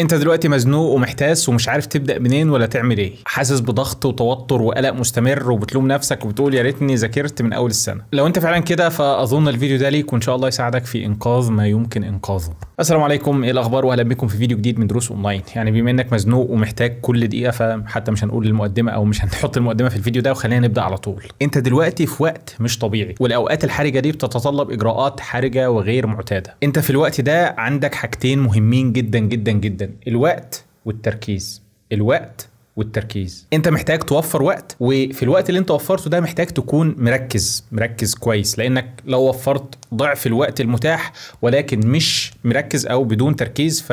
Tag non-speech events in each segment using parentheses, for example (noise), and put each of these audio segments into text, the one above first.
انت دلوقتي مزنوق ومحتاس ومش عارف تبدا منين ولا تعمل ايه حاسس بضغط وتوتر وقلق مستمر وبتلوم نفسك وبتقول يا ريتني ذاكرت من اول السنه لو انت فعلا كده فاظن الفيديو ده ليك وان شاء الله يساعدك في انقاذ ما يمكن انقاذه السلام عليكم ايه الاخبار واهلا بكم في فيديو جديد من دروس اونلاين يعني بما انك مزنوق ومحتاج كل دقيقه فحتى مش هنقول المقدمه او مش (laughs) هنحط المقدمه في الفيديو ده وخلينا نبدا على طول انت دلوقتي في وقت مش طبيعي والاوقات الحرجه دي بتتطلب اجراءات حرجه وغير معتاده انت في الوقت ده عندك حاجتين مهمين جدا جدا جدا الوقت والتركيز الوقت والتركيز انت محتاج توفر وقت وفي الوقت اللي انت وفرته ده محتاج تكون مركز مركز كويس لانك لو وفرت ضعف الوقت المتاح ولكن مش مركز او بدون تركيز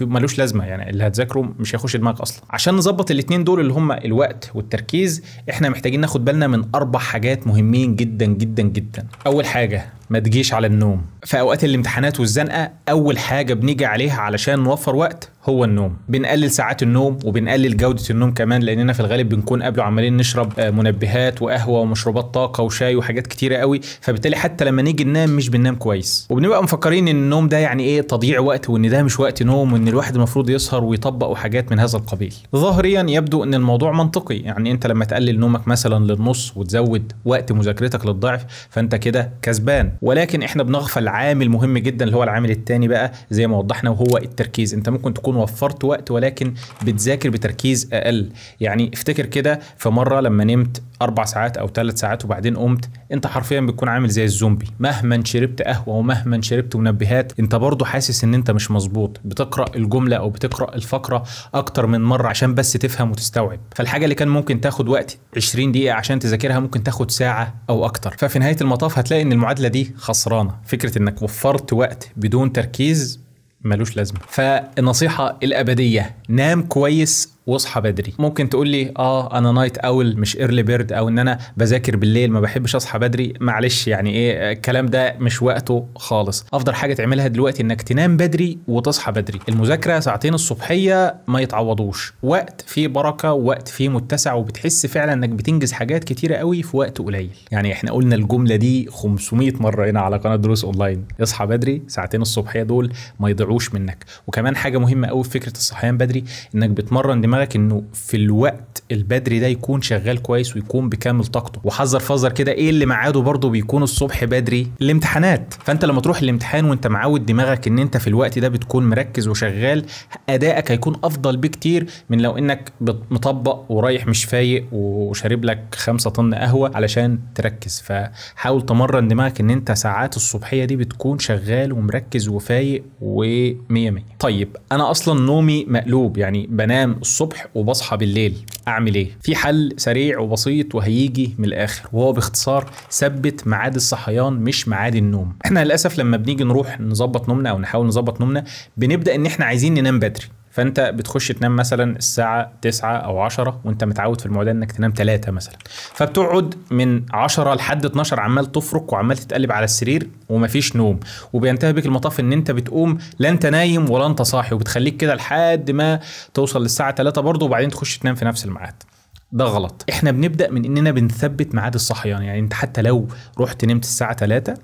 ملوش لازمه يعني اللي هتذاكره مش هيخش دماغك اصلا عشان نظبط الاثنين دول اللي هم الوقت والتركيز احنا محتاجين ناخد بالنا من اربع حاجات مهمين جدا جدا جدا اول حاجه ما تجيش على النوم في اوقات الامتحانات والزنقه اول حاجه بنيجي عليها علشان نوفر وقت هو النوم بنقلل ساعات النوم وبنقلل جوده النوم كمان لاننا في الغالب بنكون قبله عمالين نشرب آه، منبهات وقهوه ومشروبات طاقه وشاي وحاجات كتيره قوي فبالتالي حتى لما نيجي ننام مش بننام كويس وبنبقى مفكرين ان النوم ده يعني ايه تضييع وقت وان ده مش وقت نوم وان الواحد المفروض يسهر ويطبق وحاجات من هذا القبيل ظاهريا يبدو ان الموضوع منطقي يعني انت لما تقلل نومك مثلا للنص وتزود وقت مذاكرتك للضعف فانت كده كسبان ولكن احنا بنغفل عامل مهم جدا اللي هو العامل الثاني بقى زي ما وضحنا وهو التركيز انت ممكن تكون وفرت وقت ولكن بتذاكر بتركيز اقل يعني افتكر كده في مره لما نمت اربع ساعات او ثلاث ساعات وبعدين قمت انت حرفيا بتكون عامل زي الزومبي مهما شربت قهوه ومهما شربت منبهات انت برضو حاسس ان انت مش مظبوط بتقرا الجمله او بتقرا الفقره اكتر من مره عشان بس تفهم وتستوعب فالحاجه اللي كان ممكن تاخد وقت 20 دقيقه عشان تذاكرها ممكن تاخد ساعه او اكتر ففي نهايه المطاف هتلاقي ان المعادله دي خسرانه فكره انك وفرت وقت بدون تركيز ملوش لازمه فالنصيحه الابديه نام كويس واصحى بدري ممكن تقول لي اه انا نايت اول مش ايرلي بيرد او ان انا بذاكر بالليل ما بحبش اصحى بدري معلش يعني ايه الكلام ده مش وقته خالص افضل حاجه تعملها دلوقتي انك تنام بدري وتصحى بدري المذاكره ساعتين الصبحيه ما يتعوضوش وقت فيه بركه وقت فيه متسع وبتحس فعلا انك بتنجز حاجات كتيره قوي في وقت قليل يعني احنا قلنا الجمله دي 500 مره هنا على قناه دروس اونلاين اصحى بدري ساعتين الصبحيه دول ما يضيعوش منك وكمان حاجه مهمه قوي في فكره الصحيان بدري انك بتمرن دماغك انه في الوقت البدري ده يكون شغال كويس ويكون بكامل طاقته وحذر فذر كده ايه اللي معاده برضه بيكون الصبح بدري الامتحانات فانت لما تروح الامتحان وانت معود دماغك ان انت في الوقت ده بتكون مركز وشغال ادائك هيكون افضل بكتير من لو انك مطبق ورايح مش فايق وشارب لك خمسة طن قهوه علشان تركز فحاول تمرن دماغك ان انت ساعات الصبحيه دي بتكون شغال ومركز وفايق و100 100 طيب انا اصلا نومي مقلوب يعني بنام الصبح الصبح وبصحى بالليل اعمل ايه في حل سريع وبسيط وهيجي من الاخر وهو باختصار ثبت ميعاد الصحيان مش ميعاد النوم احنا للاسف لما بنيجي نروح نظبط نومنا او نحاول نظبط نومنا بنبدا ان احنا عايزين ننام بدري فانت بتخش تنام مثلا الساعه 9 او 10 وانت متعود في المعدل انك تنام 3 مثلا فبتقعد من 10 لحد 12 عمال تفرك وعمال تتقلب على السرير ومفيش نوم وبينتهي بك المطاف ان انت بتقوم لا انت نايم ولا انت صاحي وبتخليك كده لحد ما توصل للساعه 3 برضه وبعدين تخش تنام في نفس الميعاد ده غلط احنا بنبدا من اننا بنثبت ميعاد الصحيان يعني انت حتى لو رحت نمت الساعه 3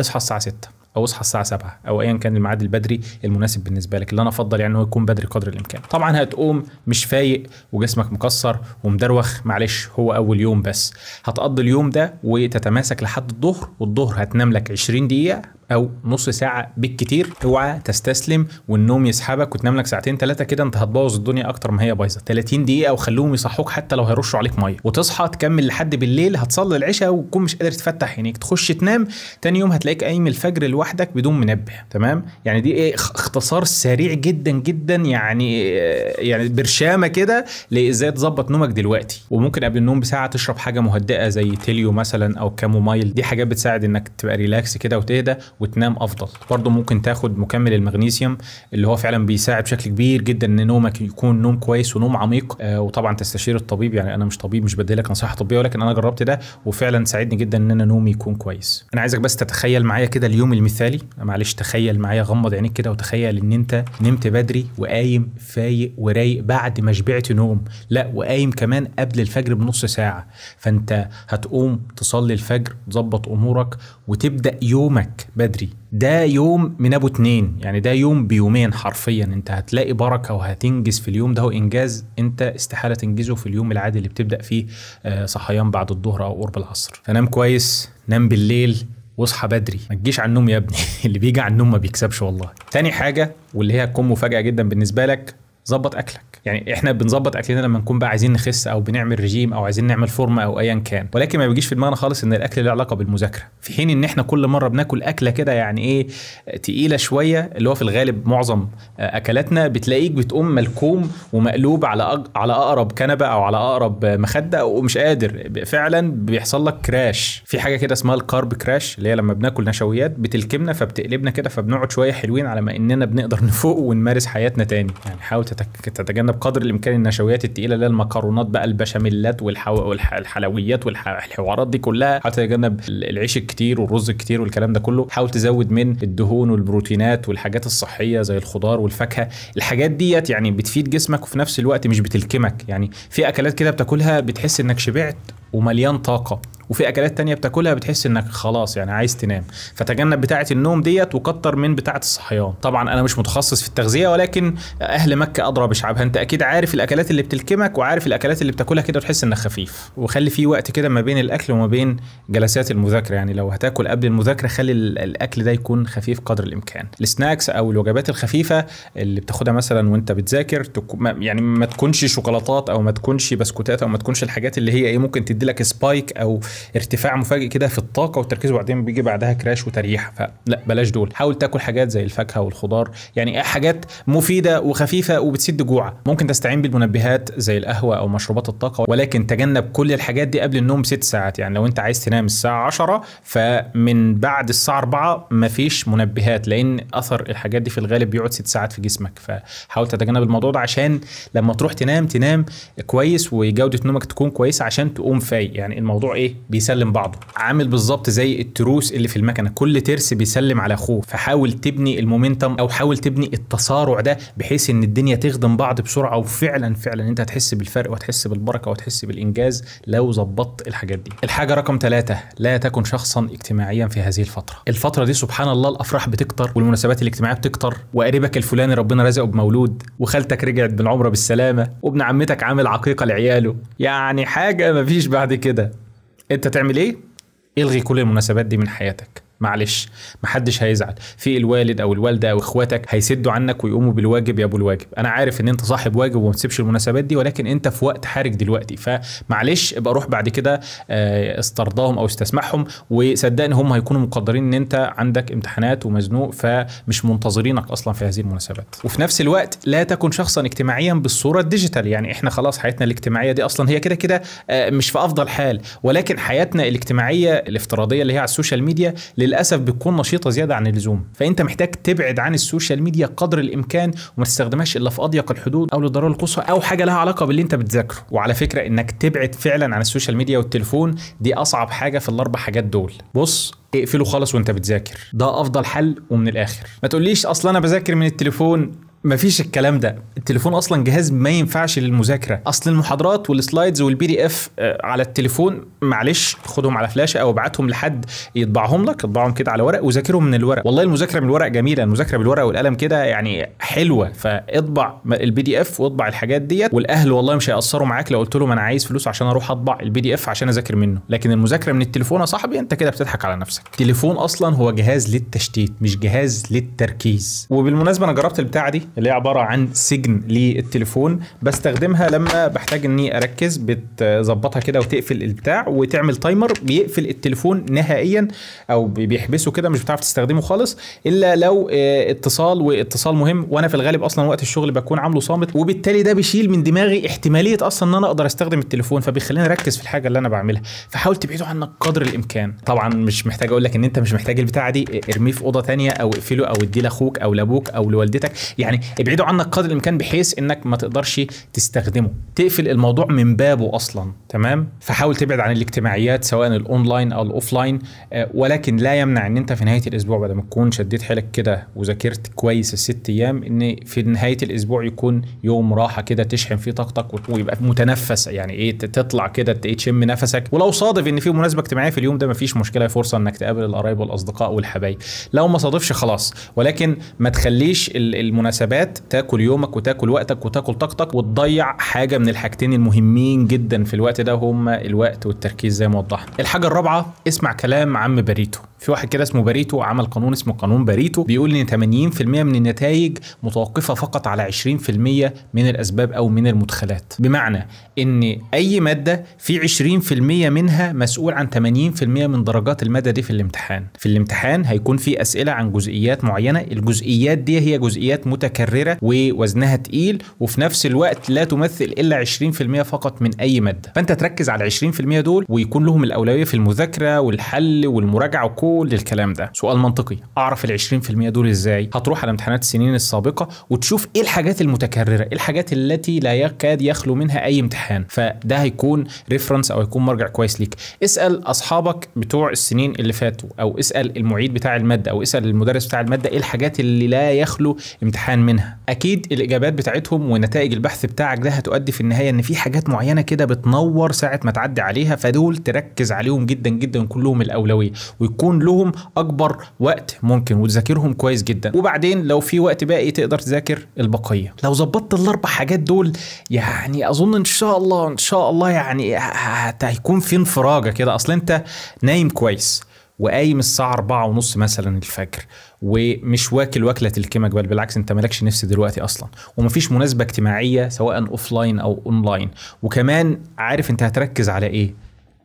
اصحى الساعه 6 او اصحى الساعه 7 او ايا كان الميعاد البدري المناسب بالنسبه لك اللي انا افضل يعني انه يكون بدري قدر الامكان طبعا هتقوم مش فايق وجسمك مكسر ومدروخ معلش هو اول يوم بس هتقضي اليوم ده وتتماسك لحد الظهر والظهر هتنام لك 20 دقيقه او نص ساعه بالكتير اوعى تستسلم والنوم يسحبك وتنام لك ساعتين ثلاثه كده انت هتبوظ الدنيا اكتر ما هي بايظه 30 دقيقه وخلوهم يصحوك حتى لو هيرشوا عليك ميه وتصحى تكمل لحد بالليل هتصلي العشاء وتكون مش قادر تفتح عينيك تخش تنام تاني يوم هتلاقيك قايم الفجر لوحدك بدون منبه تمام يعني دي ايه اختصار سريع جدا جدا يعني آه، يعني برشامه كده لازاي تظبط نومك دلوقتي وممكن قبل النوم بساعه تشرب حاجه مهدئه زي تيليو مثلا او كامومايل دي حاجات بتساعد انك تبقى ريلاكس كده وتهدى وتنام افضل برضه ممكن تاخد مكمل المغنيسيوم اللي هو فعلا بيساعد بشكل كبير جدا ان نومك يكون نوم كويس ونوم عميق آه وطبعا تستشير الطبيب يعني انا مش طبيب مش بديلك نصيحه طبيه ولكن انا جربت ده وفعلا ساعدني جدا ان انا نومي يكون كويس انا عايزك بس تتخيل معايا كده اليوم المثالي معلش تخيل معايا غمض عينيك كده وتخيل ان انت نمت بدري وقايم فايق ورايق بعد ما شبعت نوم لا وقايم كمان قبل الفجر بنص ساعه فانت هتقوم تصلي الفجر تظبط امورك وتبدا يومك بدري بدري ده يوم من ابو اتنين يعني ده يوم بيومين حرفيا انت هتلاقي بركه وهتنجز في اليوم ده وانجاز انت استحاله تنجزه في اليوم العادي اللي بتبدا فيه آه، صحيان بعد الظهر او قرب العصر فنام كويس نام بالليل واصحى بدري ما تجيش على النوم يا ابني (laughs) اللي بيجي على النوم ما بيكسبش والله تاني حاجه واللي هي هتكون مفاجاه جدا بالنسبه لك ظبط اكلك يعني احنا بنظبط اكلنا لما نكون بقى عايزين نخس او بنعمل رجيم او عايزين نعمل فورمه او ايا كان ولكن ما بيجيش في دماغنا خالص ان الاكل له علاقه بالمذاكره في حين ان احنا كل مره بناكل اكله كده يعني ايه تقيله شويه اللي هو في الغالب معظم آه، اكلاتنا بتلاقيك بتقوم ملكوم ومقلوب على أق... على اقرب كنبه او على اقرب مخده ومش قادر فعلا بيحصل لك كراش في حاجه كده اسمها الكارب كراش اللي هي لما بناكل نشويات بتلكمنا فبتقلبنا كده فبنقعد شويه حلوين على ما اننا بنقدر نفوق ونمارس حياتنا تاني يعني حاول تتجنب قدر الامكان النشويات الثقيله اللي هي المكرونات بقى البشاميلات والحلويات والحوارات دي كلها حاول تتجنب العيش الكتير والرز الكتير والكلام ده كله حاول تزود من الدهون والبروتينات والحاجات الصحيه زي الخضار والفاكهه الحاجات ديت يعني بتفيد جسمك وفي نفس الوقت مش بتلكمك يعني في اكلات كده بتاكلها بتحس انك شبعت ومليان طاقه وفي اكلات تانية بتاكلها بتحس انك خلاص يعني عايز تنام فتجنب بتاعه النوم ديت وكتر من بتاعه الصحيان طبعا انا مش متخصص في التغذيه ولكن اهل مكه ادرى بشعبها انت اكيد عارف الاكلات اللي بتلكمك وعارف الاكلات اللي بتاكلها كده وتحس انك خفيف وخلي في وقت كده ما بين الاكل وما بين جلسات المذاكره يعني لو هتاكل قبل المذاكره خلي الاكل ده يكون خفيف قدر الامكان السناكس او الوجبات الخفيفه اللي بتاخدها مثلا وانت بتذاكر يعني ما تكونش شوكولاتات او ما تكونش بسكوتات او ما تكونش الحاجات اللي هي ايه ممكن تدي لك سبايك او ارتفاع مفاجئ كده في الطاقه والتركيز وبعدين بيجي بعدها كراش وتريح فلا بلاش دول حاول تاكل حاجات زي الفاكهه والخضار يعني حاجات مفيده وخفيفه وبتسد جوع ممكن تستعين بالمنبهات زي القهوه او مشروبات الطاقه ولكن تجنب كل الحاجات دي قبل النوم ست ساعات يعني لو انت عايز تنام الساعه 10 فمن بعد الساعه 4 مفيش منبهات لان اثر الحاجات دي في الغالب بيقعد ست ساعات في جسمك فحاول تتجنب الموضوع ده عشان لما تروح تنام تنام كويس وجوده نومك تكون كويسه عشان تقوم فايق يعني الموضوع ايه بيسلم بعضه عامل بالظبط زي التروس اللي في المكنه كل ترس بيسلم على اخوه فحاول تبني المومنتم او حاول تبني التصارع ده بحيث ان الدنيا تخدم بعض بسرعه وفعلا فعلا انت هتحس بالفرق وهتحس بالبركه وهتحس بالانجاز لو ظبطت الحاجات دي الحاجه رقم ثلاثة لا تكن شخصا اجتماعيا في هذه الفتره الفتره دي سبحان الله الافراح بتكتر والمناسبات الاجتماعيه بتكتر وقريبك الفلاني ربنا رزقه بمولود وخالتك رجعت بالعمره بالسلامه وابن عمتك عامل عقيقه لعياله يعني حاجه مفيش بعد كده انت تعمل ايه؟ الغي كل المناسبات دي من حياتك معلش محدش هيزعل في الوالد او الوالده او اخواتك هيسدوا عنك ويقوموا بالواجب يا ابو الواجب انا عارف ان انت صاحب واجب وما تسيبش المناسبات دي ولكن انت في وقت حرج دلوقتي فمعلش ابقى روح بعد كده آه، استرضاهم او استسمحهم وصدقني هم هيكونوا مقدرين ان انت عندك امتحانات ومزنوق فمش منتظرينك اصلا في هذه المناسبات وفي نفس الوقت لا تكن شخصا اجتماعيا بالصوره الديجيتال يعني احنا خلاص حياتنا الاجتماعيه دي اصلا هي كده كده آه، مش في افضل حال ولكن حياتنا الاجتماعيه الافتراضيه اللي هي على السوشيال ميديا للاسف بتكون نشيطه زياده عن اللزوم فانت محتاج تبعد عن السوشيال ميديا قدر الامكان وما تستخدمهاش الا في اضيق الحدود او للضروره القصوى او حاجه لها علاقه باللي انت بتذاكره وعلى فكره انك تبعد فعلا عن السوشيال ميديا والتليفون دي اصعب حاجه في الاربع حاجات دول بص اقفله خالص وانت بتذاكر ده افضل حل ومن الاخر ما تقوليش اصلا انا بذاكر من التليفون مفيش الكلام ده التليفون اصلا جهاز ما ينفعش للمذاكره اصل المحاضرات والسلايدز والبي دي اف آه، على التليفون معلش خدهم على فلاشه او ابعتهم لحد يطبعهم لك اطبعهم كده على ورق وذاكرهم من الورق والله المذاكره من الورق جميله المذاكره بالورق والقلم كده يعني حلوه فاطبع البي دي اف واطبع الحاجات ديت والاهل والله مش هيأثروا معاك لو قلت لهم انا عايز فلوس عشان اروح اطبع البي دي اف عشان اذاكر منه لكن المذاكره من التليفون يا صاحبي انت كده بتضحك على نفسك التليفون اصلا هو جهاز للتشتيت مش جهاز للتركيز وبالمناسبه انا جربت البتاعه دي اللي هي عباره عن سجن للتليفون بستخدمها لما بحتاج اني اركز بتظبطها كده وتقفل البتاع وتعمل تايمر بيقفل التليفون نهائيا او بيحبسه كده مش بتعرف تستخدمه خالص الا لو آه، اتصال واتصال مهم وانا في الغالب اصلا وقت الشغل بكون عامله صامت وبالتالي ده بيشيل من دماغي احتماليه اصلا ان انا اقدر استخدم التليفون فبيخليني اركز في الحاجه اللي انا بعملها فحاول تبعده عنك قدر الامكان طبعا مش محتاج اقول لك ان انت مش محتاج البتاعه دي ارميه في اوضه ثانيه او اقفله او اديه لاخوك او لابوك او لوالدتك يعني ابعده عنك قدر الامكان بحيث انك ما تقدرش تستخدمه تقفل الموضوع من بابه اصلا تمام فحاول تبعد عن الاجتماعيات سواء الاونلاين او الاوفلاين آه، ولكن لا يمنع ان انت في نهايه الاسبوع بعد ما تكون شديت حيلك كده وذاكرت كويس الست ايام ان في نهايه الاسبوع يكون يوم راحه كده تشحن فيه طاقتك ويبقى متنفس يعني ايه تطلع كده تشم نفسك ولو صادف ان في مناسبه اجتماعيه في اليوم ده مفيش مشكله فرصه انك تقابل القرايب والاصدقاء والحبايب لو ما صادفش خلاص ولكن ما تخليش المناسبات تاكل يومك وتاكل تاكل وقتك وتاكل طاقتك وتضيع حاجه من الحاجتين المهمين جدا في الوقت ده هما الوقت والتركيز زي ما وضحنا الحاجه الرابعه اسمع كلام عم بريتو في واحد كده اسمه باريتو عمل قانون اسمه قانون باريتو بيقول ان 80% من النتائج متوقفه فقط على 20% من الاسباب او من المدخلات بمعنى ان اي ماده في 20% منها مسؤول عن 80% من درجات الماده دي في الامتحان في الامتحان هيكون في اسئله عن جزئيات معينه الجزئيات دي هي جزئيات متكرره ووزنها تقيل وفي نفس الوقت لا تمثل الا 20% فقط من اي ماده فانت تركز على 20% دول ويكون لهم الاولويه في المذاكره والحل والمراجعه كل الكلام ده سؤال منطقي اعرف ال 20% دول ازاي هتروح على امتحانات السنين السابقه وتشوف ايه الحاجات المتكرره ايه الحاجات التي لا يكاد يخلو منها اي امتحان فده هيكون ريفرنس او هيكون مرجع كويس ليك اسال اصحابك بتوع السنين اللي فاتوا او اسال المعيد بتاع الماده او اسال المدرس بتاع الماده ايه الحاجات اللي لا يخلو امتحان منها اكيد الاجابات بتاعتهم ونتائج البحث بتاعك ده هتؤدي في النهايه ان في حاجات معينه كده بتنور ساعه ما تعدي عليها فدول تركز عليهم جدا جدا كلهم الاولويه ويكون لهم اكبر وقت ممكن وتذاكرهم كويس جدا وبعدين لو في وقت باقي إيه تقدر تذاكر البقيه لو ظبطت الاربع حاجات دول يعني اظن ان شاء الله ان شاء الله يعني هيكون في انفراجه كده اصل انت نايم كويس وقايم الساعة أربعة ونص مثلا الفجر ومش واكل واكلة الكيمك بل بالعكس انت مالكش نفس دلوقتي اصلا ومفيش مناسبة اجتماعية سواء اوفلاين او اونلاين وكمان عارف انت هتركز على ايه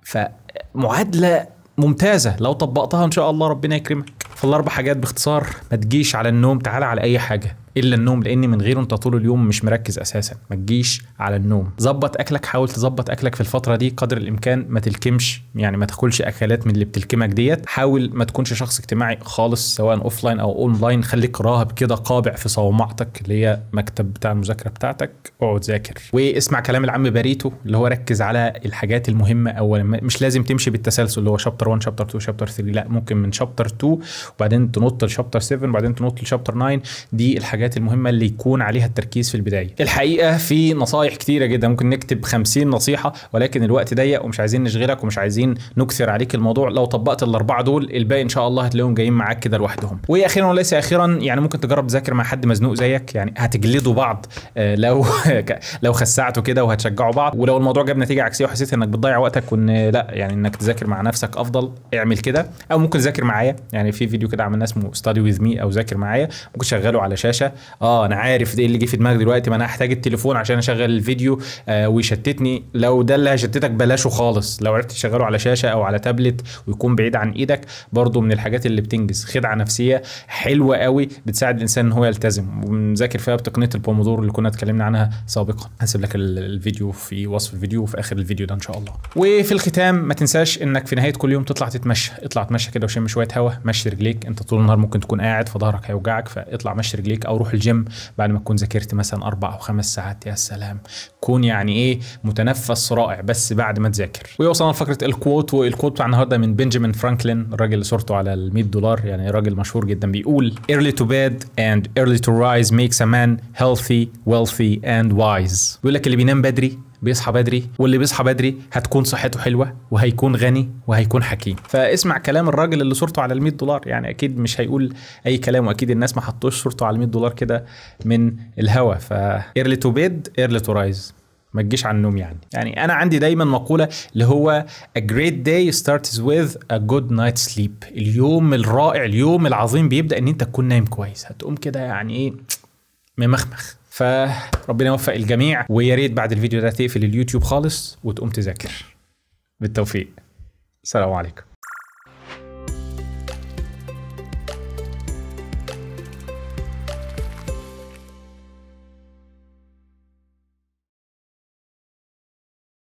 فمعادلة ممتازه لو طبقتها ان شاء الله ربنا يكرمك فالاربع حاجات باختصار ما تجيش على النوم تعالى على اي حاجه الا النوم لان من غيره انت طول اليوم مش مركز اساسا ما تجيش على النوم ظبط اكلك حاول تظبط اكلك في الفتره دي قدر الامكان ما تلكمش يعني ما تاكلش اكلات من اللي بتلكمك ديت حاول ما تكونش شخص اجتماعي خالص سواء اوف لاين او اونلاين خليك راهب كده قابع في صومعتك اللي هي مكتب بتاع المذاكره بتاعتك اقعد ذاكر واسمع كلام العم باريتو اللي هو ركز على الحاجات المهمه اولا مش لازم تمشي بالتسلسل اللي هو شابتر 1 شابتر 2 شابتر 3 لا ممكن من شابتر 2 وبعدين تنط لشابتر 7 وبعدين تنط لشابتر 9 دي الحاجات الحاجات المهمه اللي يكون عليها التركيز في البدايه الحقيقه في نصايح كتيره جدا ممكن نكتب 50 نصيحه ولكن الوقت ضيق ومش عايزين نشغلك ومش عايزين نكثر عليك الموضوع لو طبقت الاربعه دول الباقي ان شاء الله هتلاقيهم جايين معاك كده لوحدهم واخيرا وليس اخيرا يعني ممكن تجرب تذاكر مع حد مزنوق زيك يعني هتجلدوا بعض آه، لو (laughs) لو خسعتوا كده وهتشجعوا بعض ولو الموضوع جاب نتيجه عكسيه وحسيت انك بتضيع وقتك وان لا يعني انك تذاكر مع نفسك افضل اعمل كده او ممكن ذاكر معايا يعني في فيديو كده عملناه اسمه ستادي ويز مي او ذاكر معايا ممكن تشغله على شاشه اه انا عارف ده إيه اللي جه في دماغك دلوقتي ما انا هحتاج التليفون عشان اشغل الفيديو آه ويشتتني لو ده اللي هيشتتك بلاشه خالص لو عرفت تشغله على شاشه او على تابلت ويكون بعيد عن ايدك برضو من الحاجات اللي بتنجز خدعه نفسيه حلوه قوي بتساعد الانسان ان هو يلتزم ومذاكر فيها بتقنيه البومودور اللي كنا اتكلمنا عنها سابقا هسيب لك الفيديو في وصف الفيديو وفي اخر الفيديو ده ان شاء الله وفي الختام ما تنساش انك في نهايه كل يوم تطلع تتمشى اطلع اتمشى كده وشم شويه هواء مشي رجليك انت طول النهار ممكن تكون قاعد فظهرك هيوجعك فاطلع مشي رجليك او تروح الجيم بعد ما تكون ذاكرت مثلا اربع او خمس ساعات يا سلام كون يعني ايه متنفس رائع بس بعد ما تذاكر ويوصلنا لفكره الكوت والكوت بتاع النهارده من بنجامين فرانكلين الراجل اللي صورته على ال 100 دولار يعني راجل مشهور جدا بيقول early to bed and early to rise makes a man healthy wealthy and wise بيقول لك اللي بينام بدري بيصحى بدري واللي بيصحى بدري هتكون صحته حلوه وهيكون غني وهيكون حكيم فاسمع كلام الراجل اللي صورته على ال100 دولار يعني اكيد مش هيقول اي كلام واكيد الناس ما حطوش صورته على ال100 دولار كده من الهوا ف ايرلي تو بيد ايرلي تو رايز ما تجيش على النوم يعني يعني انا عندي دايما مقوله اللي هو a great day starts with a good night sleep اليوم الرائع اليوم العظيم بيبدا ان انت تكون نايم كويس هتقوم كده يعني ايه ممخمخ فربنا يوفق الجميع ويا ريت بعد الفيديو ده تقفل اليوتيوب خالص وتقوم تذاكر بالتوفيق السلام عليكم